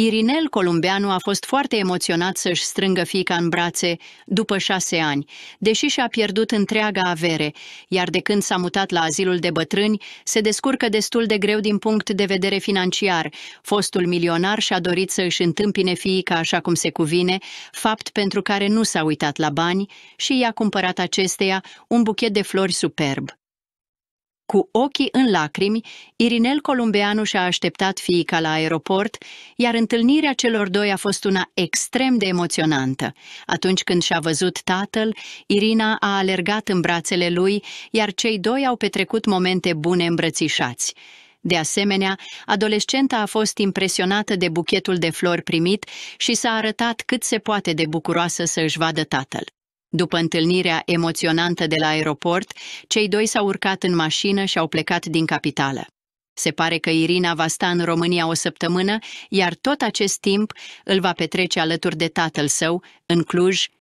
Irinel Columbeanu a fost foarte emoționat să-și strângă fica în brațe după șase ani, deși și-a pierdut întreaga avere, iar de când s-a mutat la azilul de bătrâni, se descurcă destul de greu din punct de vedere financiar. Fostul milionar și-a dorit să își întâmpine fiica așa cum se cuvine, fapt pentru care nu s-a uitat la bani și i-a cumpărat acesteia un buchet de flori superb. Cu ochii în lacrimi, Irinel Columbeanu și-a așteptat fiica la aeroport, iar întâlnirea celor doi a fost una extrem de emoționantă. Atunci când și-a văzut tatăl, Irina a alergat în brațele lui, iar cei doi au petrecut momente bune îmbrățișați. De asemenea, adolescenta a fost impresionată de buchetul de flori primit și s-a arătat cât se poate de bucuroasă să își vadă tatăl. După întâlnirea emoționantă de la aeroport, cei doi s-au urcat în mașină și au plecat din capitală. Se pare că Irina va sta în România o săptămână, iar tot acest timp îl va petrece alături de tatăl său, în Cluj,